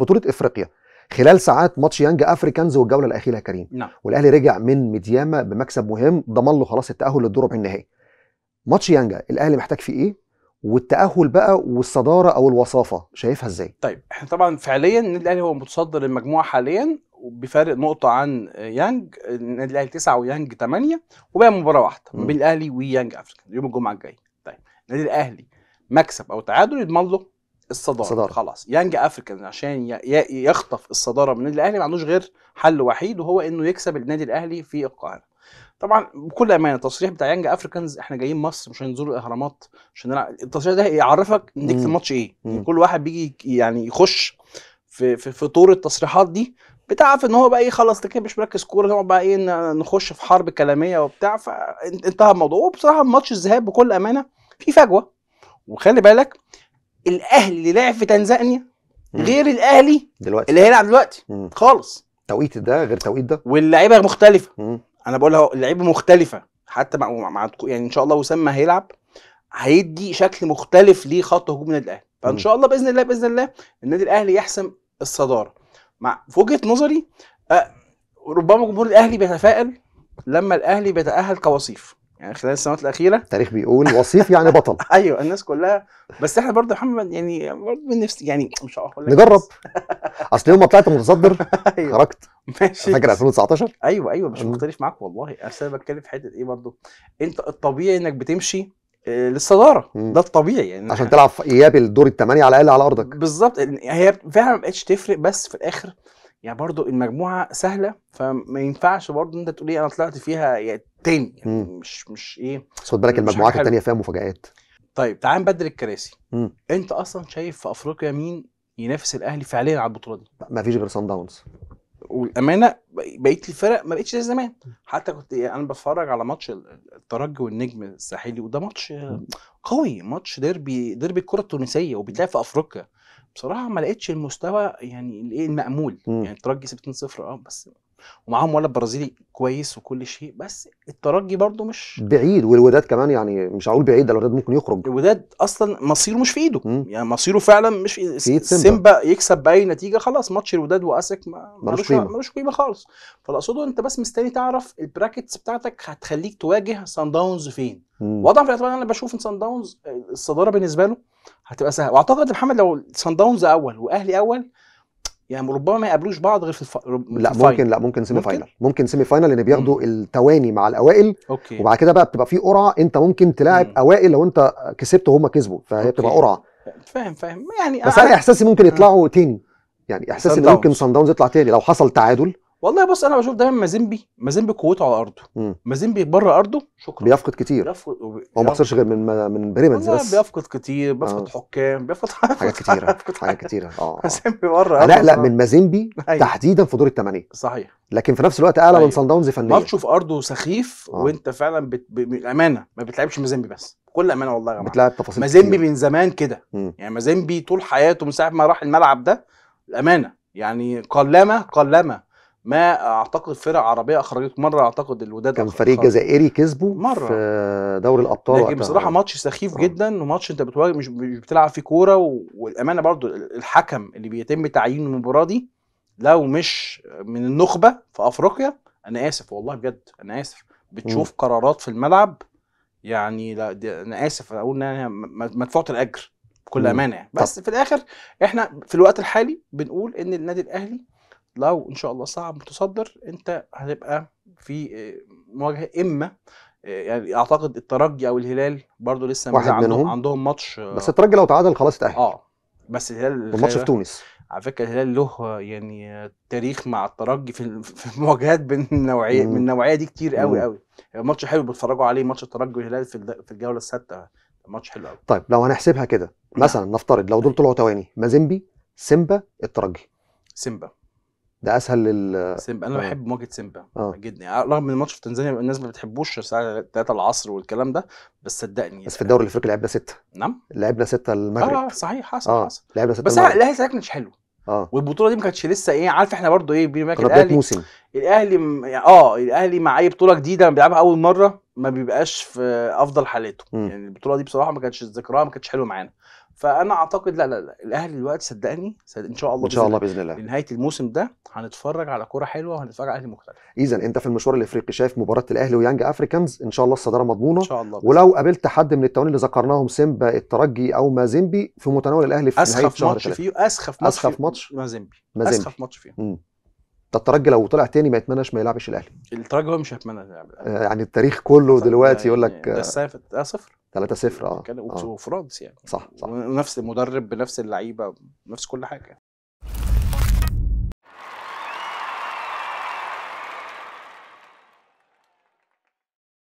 بطوله افريقيا خلال ساعات ماتش يانج افريكانز والجوله الاخيره يا كريم نعم. والاهلي رجع من مدياما بمكسب مهم ضمن له خلاص التاهل للدور ربع النهائي ماتش يانجا الاهلي محتاج فيه ايه والتاهل بقى والصداره او الوصافه شايفها ازاي طيب احنا طبعا فعليا النادي الاهلي هو متصدر المجموعه حاليا بفارق نقطه عن يانج النادي الاهلي 9 ويانج 8 وبقى مباراه واحده ما بين الاهلي ويانج افريكا يوم الجمعه الجاي طيب النادي الاهلي مكسب او تعادل يضمن له الصداره, الصدارة. خلاص يانج افريكان عشان يخطف الصداره من النادي الاهلي ما عندوش غير حل وحيد وهو انه يكسب النادي الاهلي في القاهره طبعا بكل امانه التصريح بتاع يانج افريكانز احنا جايين مصر مش هنزور الاهرامات عشان نلعب التصريح ده يعرفك نتيجه الماتش ايه مم. كل واحد بيجي يعني يخش في في, في طور التصريحات دي بتعرف ان هو بقى ايه خلاص كده مش مركز كوره نقعد بقى ايه نخش في حرب كلاميه وبتاع فانتهى الموضوع وبصراحه ماتش الذهاب بكل امانه في فجوه وخلي بالك الاهلي اللي لعب في تنزانيا غير الاهلي دلوقتي اللي هيلعب دلوقتي مم. خالص توقيت ده غير توقيت ده واللعيبه مختلفه مم. انا بقول اللعيبه مختلفه حتى مع, مع يعني ان شاء الله وسام ما هيلعب هيدي شكل مختلف لخط هجوم النادي الاهلي فان شاء الله باذن الله باذن الله النادي الاهلي يحسم الصداره مع وجهه نظري أه ربما جمهور الاهلي بيتفائل لما الاهلي بيتاهل كوصيف يعني خلال السنوات الاخيره التاريخ بيقول وصيف يعني بطل ايوه الناس كلها بس احنا برضه محمد يعني برضه نفسي يعني مش هقول لك نجرب اصل يوم ما طلعت متصدر أيوة. خرجت ماشي فاكر 2019 ايوه ايوه مش مختلف معاك والله انا بتكلم في حته ايه برضه انت الطبيعي انك بتمشي آه، للصداره ده الطبيعي يعني عشان تلعب اياب الدور الثمانيه على الاقل على ارضك بالظبط هي فعلا ما بقتش تفرق بس في الاخر يعني برضو المجموعه سهله فما ينفعش برضو انت تقول ايه انا طلعت فيها يعني تاني يعني مش مش ايه خد بالك المجموعات التانيه فيها مفاجات طيب تعال نبدل الكراسي مم. انت اصلا شايف في افريقيا مين ينافس الاهلي فعليا على البطوله دي ما فيش غير سان داونز والامانه بقيه الفرق ما بقتش زي زمان حتى كنت إيه، انا بتفرج على ماتش الترجي والنجم الساحلي وده ماتش قوي ماتش ديربي ديربي الكره التونسيه وبيتلعب في افريقيا بصراحه ما لقيتش المستوى يعني الايه المامول م. يعني ترجي 60 0 اه بس ومعاهم ولد برازيلي كويس وكل شيء بس الترجي برضه مش بعيد والوداد كمان يعني مش هقول بعيد ده الوداد ممكن يخرج الوداد اصلا مصيره مش في ايده مم. يعني مصيره فعلا مش في سيمبا. سيمبا يكسب باي نتيجه خلاص ماتش الوداد واسك ملوش قيمه ملوش قيمه خالص فاللي اقصده انت بس مستني تعرف البراكتس بتاعتك هتخليك تواجه سان داونز فين وضع في الاعتبار انا بشوف ان سان داونز آه، الصداره بالنسبه له هتبقى سهله واعتقد محمد لو سان داونز اول واهلي اول يعني ربما ما يقابلوش بعض غير في الف... لا في ممكن لا ممكن سيمي فاينل ممكن سيمي فاينل لان بياخدوا مم. التواني مع الاوائل اوكي وبعد كده بقى بتبقى في قرعه انت ممكن تلاعب مم. اوائل لو انت كسبت وهم كسبوا فهي أوكي. بتبقى قرعه فاهم فاهم يعني بس انا احساسي ممكن آه. يطلعوا تاني يعني احساسي ان ممكن سان داونز يطلع تاني لو حصل تعادل والله بص انا بشوف دايما مازيمبي مازيمبي قوته على ارضه مازيمبي بره ارضه شكرا بيفقد كتير بيفقد هو ما خسرش غير من من بريمنز بس بيفقد كتير بيفقد آه. حكام بيفقد حاجات كتيره حاجات كتيره اه مازيمبي بره لا لا من مازيمبي أيوه. تحديدا في دور الثمانيه صحيح لكن في نفس الوقت اعلى من أيوه. صن داونز فنيا ماتش في ارضه سخيف آه. وانت فعلا بت... بامانه ما بتلعبش مازيمبي بس بكل امانه والله يا جماعه بتلعب تفاصيل مازيمبي من زمان كده يعني مازيمبي طول حياته من ساعه ما راح الملعب ده الامانه يعني قلما قلما ما اعتقد فرق عربيه اخرجته مره اعتقد الوداد كان فريق جزائري كسبه مره في دوري الابطال لكن بصراحه بصراحه ماتش سخيف آه. جدا وماتش انت بتواجه مش, بتلعب فيه كوره والامانه برضو الحكم اللي بيتم تعيينه المباراه دي لو مش من النخبه في افريقيا انا اسف والله بجد انا اسف بتشوف م. قرارات في الملعب يعني لا انا اسف اقول ان انا مدفوعه الاجر بكل امانه بس في الاخر احنا في الوقت الحالي بنقول ان النادي الاهلي لو ان شاء الله صعب متصدر انت هتبقى في آه، مواجهه اما آه، يعني اعتقد الترجي او الهلال برضو لسه واحد عندهم منهم. عندهم ماتش آه، بس الترجي لو تعادل خلاص اتاهل اه بس الهلال الماتش في تونس على فكره الهلال له يعني تاريخ مع الترجي في في مواجهات بين النوعيه من النوعيه دي كتير قوي قوي يعني ماتش حلو بتفرجوا عليه ماتش الترجي والهلال في في الجوله السادسه ماتش حلو قوي طيب لو هنحسبها كده نعم. مثلا نفترض لو دول طلعوا تواني مازيمبي سيمبا الترجي سيمبا ده اسهل لل سيمبا انا آه. بحب مواجهه سيمبا آه. جدا يعني رغم ان الماتش في تنزانيا الناس ما بتحبوش الساعه 3 العصر والكلام ده بس صدقني بس في الدوري الافريقي لعبنا سته نعم لعبنا سته المغرب اه صحيح حصل آه. حصل لعبنا سته بس الاهلي ساعتها كانش حلو اه والبطوله دي ما كانتش لسه ايه عارف احنا برضو ايه بيني الاهلي موسم الاهلي م... يعني اه الاهلي مع اي بطوله جديده بيلعبها اول مره ما بيبقاش في افضل حالاته م. يعني البطوله دي بصراحه ما كانتش ذكرها ما كانتش حلوه معانا فانا اعتقد لا لا, لا. الاهلي دلوقتي صدقني صدق ان شاء الله ان شاء الله باذن الله نهايه الموسم ده هنتفرج على كوره حلوه وهنتفرج على اهلي مختلف اذا انت في المشوار الافريقي شايف مباراه الاهلي ويانج افريكانز ان شاء الله الصداره مضمونه ان شاء الله ولو قابلت حد من التوانين اللي ذكرناهم سيمبا الترجي او مازيمبي في متناول الاهلي في نهايه شهر اسخف ماتش فيه اسخف ماتش اسخف ماتش مازيمبي مازيمبي اسخف ماتش فيه ده الترجي لو طلع تاني ما يتمناش ما يلعبش الاهلي الترجي هو مش هيتمنى يلعب آه، يعني التاريخ كله دلوقتي يقول يعني لك ده آه، السافت ده صفر 3 0 اه, آه. وفرانس يعني صح صح ونفس المدرب بنفس اللعيبه بنفس كل حاجه